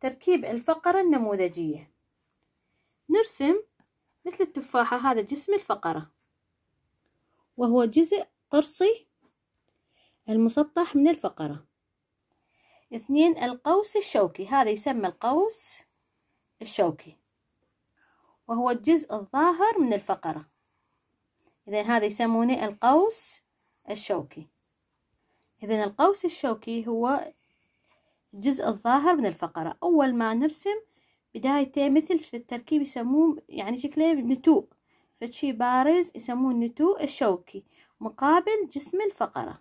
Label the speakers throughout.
Speaker 1: تركيب الفقرة النموذجية نرسم مثل التفاحة هذا جسم الفقرة وهو جزء قرصي المسطح من الفقرة اثنين القوس الشوكي هذا يسمى القوس الشوكي وهو الجزء الظاهر من الفقرة إذا هذا يسمونه القوس الشوكي إذا القوس الشوكي هو الجزء الظاهر من الفقرة أول ما نرسم بدايته مثل في التركيب يسموه يعني شكله نتوء فشي بارز يسموه النتوء الشوكي مقابل جسم الفقرة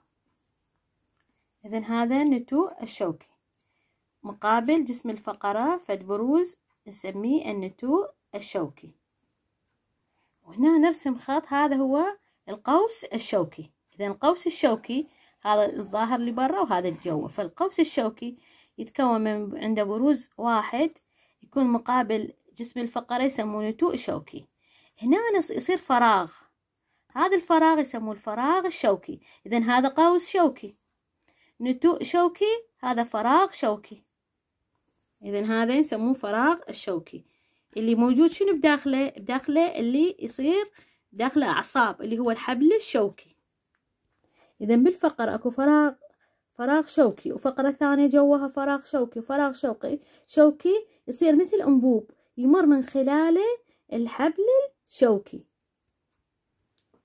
Speaker 1: إذا هذا النتوء الشوكي مقابل جسم الفقرة فد بروز نسميه النتوء الشوكي وهنا نرسم خط هذا هو القوس الشوكي إذا القوس الشوكي هذا الظاهر اللي برا وهذا الجو فالقوس الشوكي يتكون من عند بروز واحد يكون مقابل جسم الفقرة يسمونه تو شوكي هنا يصير فراغ هذا الفراغ يسموه الفراغ الشوكي إذا هذا قوس شوكي نتوء شوكي هذا فراغ شوكي إذا هذا يسموه فراغ الشوكي اللي موجود شنو بداخله بداخله اللي يصير داخله أعصاب اللي هو الحبل الشوكي إذا بالفقر أكو فراغ فراغ شوكي وفقرة ثانية جواها فراغ شوكي وفراغ شوكي شوكي يصير مثل أنبوب يمر من خلاله الحبل الشوكي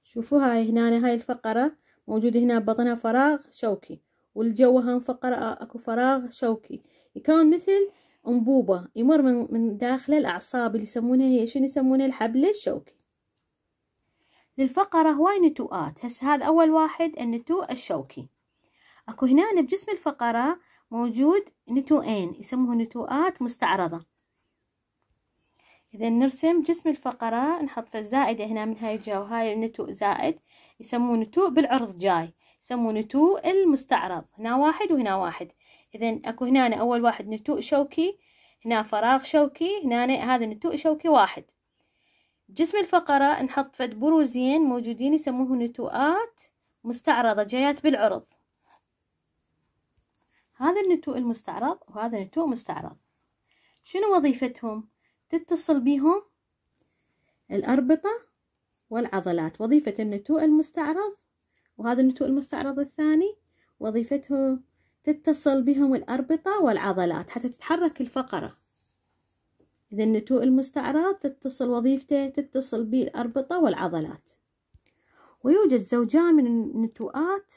Speaker 1: شوفوا هاي هنا هاي الفقرة موجودة هنا ببطنها فراغ شوكي والجوها فقرة أكو فراغ شوكي يكون مثل أنبوبة يمر من, من داخل الأعصاب اللي يسمونها هي شنو يسمونها الحبل الشوكي للفقرة هواي نتوءات هسه هذا أول واحد النتوء الشوكي اكو هنا بجسم الفقرة موجود نتوئين يسموه نتوءات مستعرضة اذا نرسم جسم الفقرة نحط فالزائدة هنا من هاي الجهة وهاي النتوء زائد يسموه نتوء بالعرض جاي يسموه نتوء المستعرض هنا واحد وهنا واحد اذا اكو هنا اول واحد نتوء شوكي هنا فراغ شوكي هنا هذا نتوء شوكي واحد جسم الفقرة نحط فد بروزين موجودين يسموه نتوءات مستعرضة جايات بالعرض هذا النتوء المستعرض وهذا نتوء مستعرض شنو وظيفتهم تتصل بهم الأربطة والعضلات وظيفة النتوء المستعرض وهذا النتوء المستعرض الثاني وظيفته تتصل بهم الأربطة والعضلات حتى تتحرك الفقرة إذا النتوء المستعرض تتصل وظيفته تتصل بالأربطة والعضلات ويوجد زوجان من النتوءات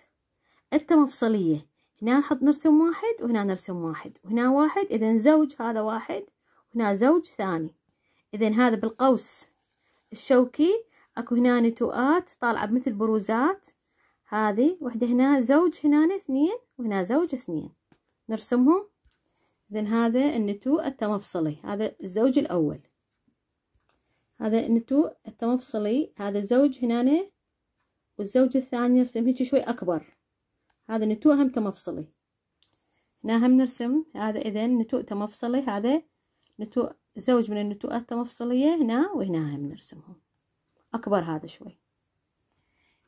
Speaker 1: التمفصلية هنا نحط نرسم واحد وهنا نرسم واحد وهنا واحد إذا زوج هذا واحد هنا زوج ثاني إذا هذا بالقوس الشوكي أكو هنا نتوءات طالعة مثل بروزات هذه وحدة هنا زوج هنا اثنين وهنا زوج اثنين نرسمهم إذا هذا النتوء التمفصلي هذا الزوج الأول هذا النتوء التمفصلي هذا الزوج هنا والزوج الثاني نرسم هيك شوي أكبر هذا نتوء هم تمفصلي هنا هم نرسم هذا إذا نتوء تمفصلي هذا نتوء زوج من النتوءات التمفصلية هنا وهنا هم نرسمهم أكبر هذا شوي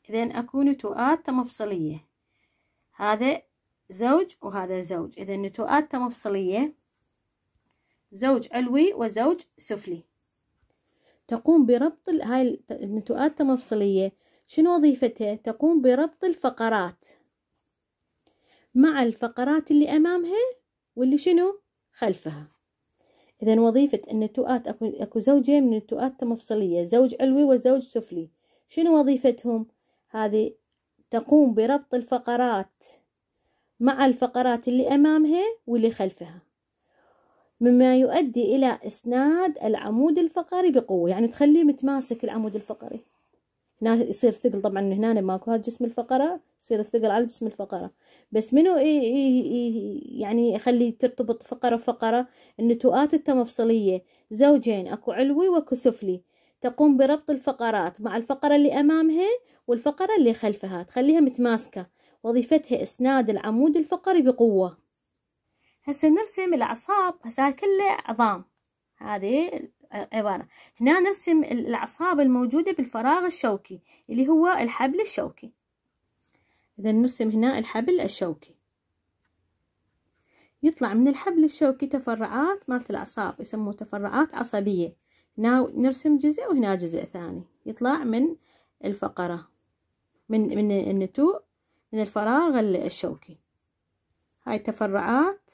Speaker 1: إذا أكو نتوءات تمفصلية هذا زوج وهذا زوج إذا نتوءات تمفصلية زوج علوي وزوج سفلي تقوم بربط هاي النتوءات التمفصلية شنو وظيفتها؟ تقوم بربط الفقرات مع الفقرات اللي أمامها واللي شنو خلفها إذا وظيفة أن التوآت أكو, أكو زوجين من التوآت مفصلية زوج علوي وزوج سفلي شنو وظيفتهم؟ هذه تقوم بربط الفقرات مع الفقرات اللي أمامها واللي خلفها مما يؤدي إلى إسناد العمود الفقري بقوة يعني تخليه متماسك العمود الفقري هنا يصير ثقل طبعا هنا ماكو هذا جسم الفقرة يصير الثقل على جسم الفقرة بس منو يعني يخلي ترتبط فقرة فقره النتوءات التمفصلية زوجين اكو علوي واكو سفلي تقوم بربط الفقرات مع الفقرة اللي امامها والفقرة اللي خلفها تخليها متماسكة وظيفتها اسناد العمود الفقري بقوة هسه نرسم الاعصاب هسه كلها عظام هذه عبارة هنا نرسم الأعصاب الموجودة بالفراغ الشوكي اللي هو الحبل الشوكي إذا نرسم هنا الحبل الشوكي يطلع من الحبل الشوكي تفرعات مالت الأعصاب يسموه تفرعات عصبية هنا نرسم جزء وهنا جزء ثاني يطلع من الفقرة من من النتوء من الفراغ الشوكي هاي تفرعات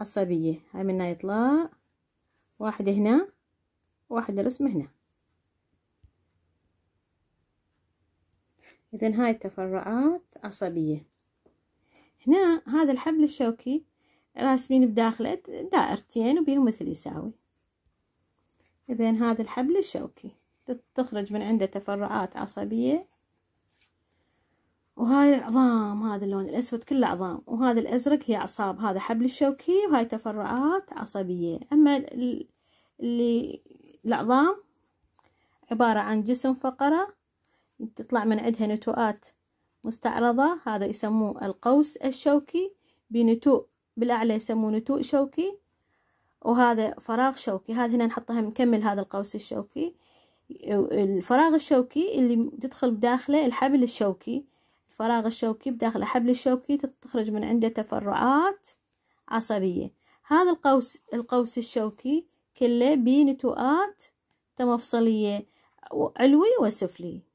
Speaker 1: عصبية هاي منها يطلع واحدة هنا واحد رسمة هنا إذا هاي التفرعات عصبية هنا هذا الحبل الشوكي راسمين بداخله دائرتين وبيهم مثل يساوي إذا هذا الحبل الشوكي تخرج من عنده تفرعات عصبية وهاي العظام هذا اللون الأسود كله عظام وهذا الأزرق هي أعصاب هذا حبل الشوكي وهاي تفرعات عصبية أما اللي العظام عبارة عن جسم فقرة تطلع من عندها نتوءات مستعرضة هذا يسموه القوس الشوكي بنتوء بالأعلى يسموه نتوء شوكي وهذا فراغ شوكي هذا هنا نحطها نكمل هذا القوس الشوكي الفراغ الشوكي اللي تدخل بداخله الحبل الشوكي الفراغ الشوكي بداخله حبل الشوكي تخرج من عنده تفرعات عصبية هذا القوس القوس الشوكي كله بين توآت علوي وسفلي